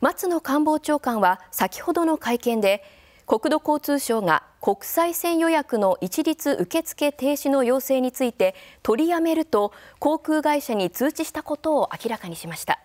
松野官房長官は先ほどの会見で国土交通省が国際線予約の一律受付停止の要請について取りやめると航空会社に通知したことを明らかにしました